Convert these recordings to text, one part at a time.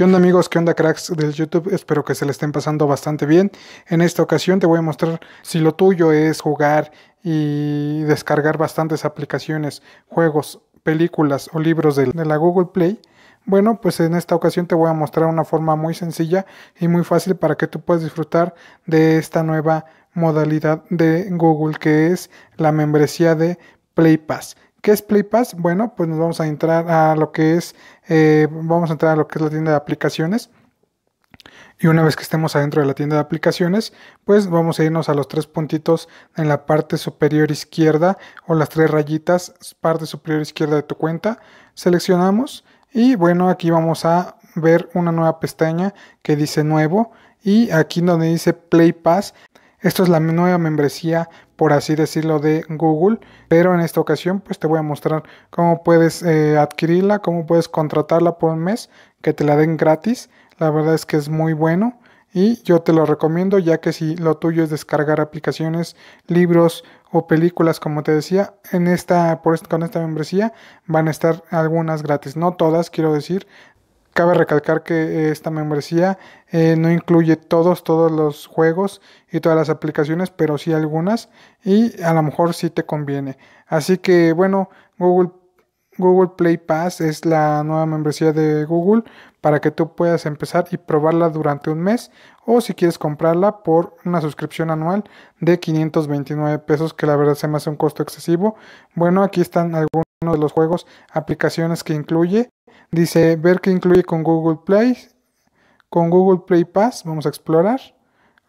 ¿Qué onda amigos? ¿Qué onda cracks del YouTube? Espero que se le estén pasando bastante bien. En esta ocasión te voy a mostrar si lo tuyo es jugar y descargar bastantes aplicaciones, juegos, películas o libros de, la Google Play. Bueno, pues en esta ocasión te voy a mostrar una forma muy sencilla y muy fácil para que tú puedas disfrutar de esta nueva modalidad de Google que es la membresía de Play Pass. ¿Qué es Play Pass? Bueno, pues nos vamos a entrar a lo que es, eh, vamos a entrar a lo que es la tienda de aplicaciones. Y una vez que estemos adentro de la tienda de aplicaciones, pues vamos a irnos a los tres puntitos en la parte superior izquierda o las tres rayitas, parte superior izquierda de tu cuenta. Seleccionamos y bueno, aquí vamos a ver una nueva pestaña que dice nuevo y aquí donde dice Play Pass, esto es la nueva membresía por así decirlo, de Google. Pero en esta ocasión, pues te voy a mostrar cómo puedes eh, adquirirla, cómo puedes contratarla por un mes, que te la den gratis. La verdad es que es muy bueno. Y yo te lo recomiendo ya que si lo tuyo es descargar aplicaciones, libros o películas, como te decía, en esta, por, con esta membresía van a estar algunas gratis. No todas, quiero decir, Cabe recalcar que esta membresía eh, no incluye todos, todos los juegos y todas las aplicaciones, pero sí algunas y a lo mejor sí te conviene. Así que bueno, Google, Google Play Pass es la nueva membresía de Google para que tú puedas empezar y probarla durante un mes o si quieres comprarla por una suscripción anual de 529 pesos que la verdad se me hace un costo excesivo. Bueno, aquí están algunos de los juegos, aplicaciones que incluye. Dice, ver qué incluye con Google Play. Con Google Play Pass, vamos a explorar.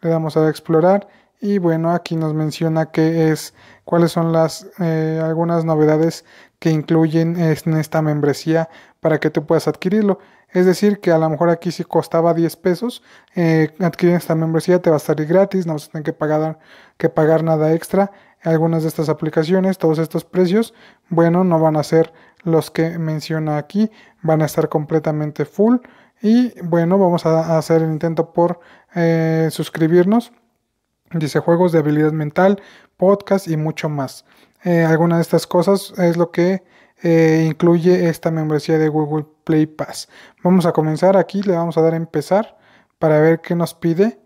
Le damos a explorar. Y bueno, aquí nos menciona qué es, cuáles son las eh, algunas novedades que incluyen en esta membresía para que tú puedas adquirirlo. Es decir, que a lo mejor aquí si costaba 10 pesos, eh, adquirir esta membresía te va a salir gratis, no vas a tener que pagar, nada extra. Algunas de estas aplicaciones, todos estos precios, bueno, no van a ser los que menciona aquí, van a estar completamente full. Y bueno, vamos a hacer el intento por eh, suscribirnos. Dice juegos de habilidad mental, podcast y mucho más. Eh, Algunas de estas cosas es lo que eh, incluye esta membresía de Google Play Pass. Vamos a comenzar aquí, le vamos a dar a empezar para ver qué nos pide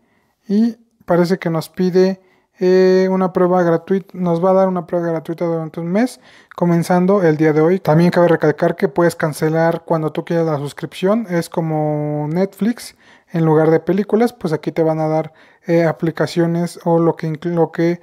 y parece que nos pide eh, una prueba gratuita, nos va a dar una prueba gratuita durante un mes, comenzando el día de hoy. También cabe recalcar que puedes cancelar cuando tú quieras la suscripción, es como Netflix, en lugar de películas, pues aquí te van a dar eh, aplicaciones o lo que, lo que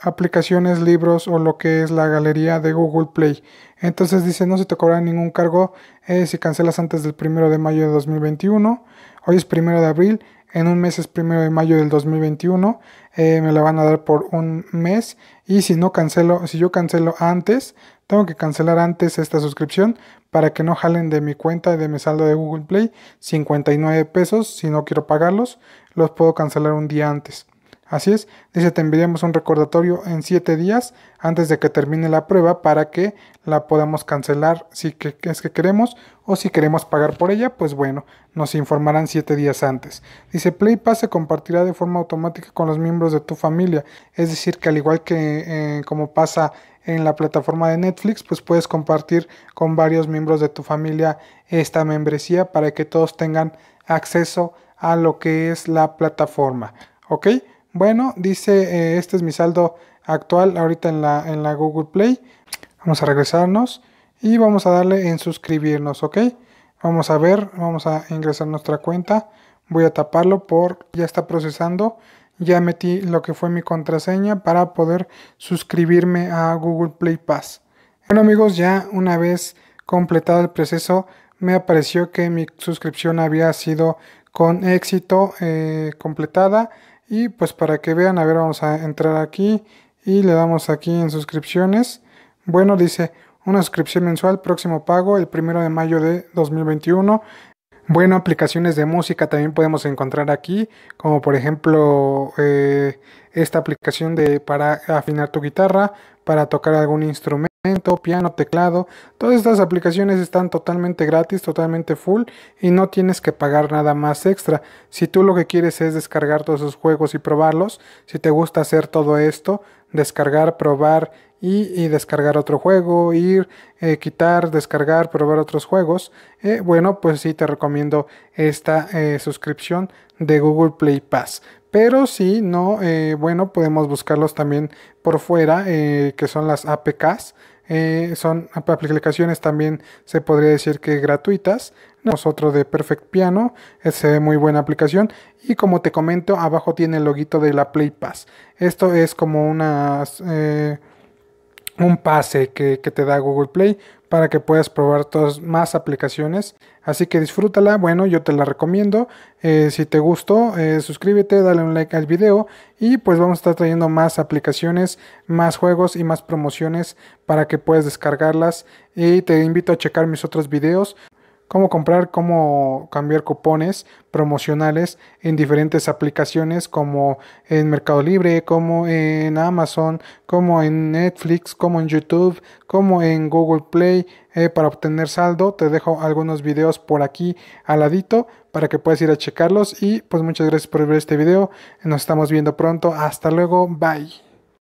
aplicaciones, libros o lo que es la galería de Google Play. Entonces dice, no se te cobrará ningún cargo eh, si cancelas antes del 1 de mayo de 2021. Hoy es 1 de abril, en un mes es 1 de mayo del 2021. Eh, me la van a dar por un mes. Y si no cancelo, si yo cancelo antes, tengo que cancelar antes esta suscripción para que no jalen de mi cuenta de mi saldo de Google Play 59 pesos. Si no quiero pagarlos, los puedo cancelar un día antes. Así es, dice te enviaremos un recordatorio en 7 días antes de que termine la prueba para que la podamos cancelar si es que queremos o si queremos pagar por ella, pues bueno, nos informarán 7 días antes. Dice Play Pass se compartirá de forma automática con los miembros de tu familia, es decir, que al igual que eh, como pasa en la plataforma de Netflix, pues puedes compartir con varios miembros de tu familia esta membresía para que todos tengan acceso a lo que es la plataforma, ¿ok? Bueno, dice, eh, este es mi saldo actual ahorita en la, en la Google Play. Vamos a regresarnos y vamos a darle en suscribirnos, ¿ok? Vamos a ver, vamos a ingresar nuestra cuenta. Voy a taparlo por, ya está procesando. Ya metí lo que fue mi contraseña para poder suscribirme a Google Play Pass. Bueno amigos, ya una vez completado el proceso, me apareció que mi suscripción había sido con éxito eh, completada y pues para que vean, a ver, vamos a entrar aquí y le damos aquí en suscripciones. Bueno, dice una suscripción mensual, próximo pago el primero de mayo de 2021. Bueno, aplicaciones de música también podemos encontrar aquí, como por ejemplo eh, esta aplicación de para afinar tu guitarra, para tocar algún instrumento piano, teclado, todas estas aplicaciones están totalmente gratis, totalmente full y no tienes que pagar nada más extra. Si tú lo que quieres es descargar todos esos juegos y probarlos, si te gusta hacer todo esto, descargar, probar y, descargar otro juego, ir, eh, quitar, descargar, probar otros juegos, eh, bueno, pues sí te recomiendo esta eh, suscripción de Google Play Pass. Pero si no, bueno, podemos buscarlos también por fuera, que son las APKs. son aplicaciones también se podría decir que gratuitas. Nosotros de Perfect Piano, es muy buena aplicación. Y como te comento, abajo tiene el loguito de la Play Pass. Esto es como unas un pase que, te da Google Play para que puedas probar todas más aplicaciones. Así que disfrútala, bueno, yo te la recomiendo. Eh, si te gustó, eh, suscríbete, dale un like al video y pues vamos a estar trayendo más aplicaciones, más juegos y más promociones para que puedas descargarlas. Y te invito a checar mis otros videos cómo comprar, cómo cambiar cupones promocionales en diferentes aplicaciones como en Mercado Libre, como en Amazon, como en Netflix, como en YouTube, como en Google Play eh, para obtener saldo. Te dejo algunos videos por aquí al ladito para que puedas ir a checarlos y pues muchas gracias por ver este video. Nos estamos viendo pronto. Hasta luego. Bye.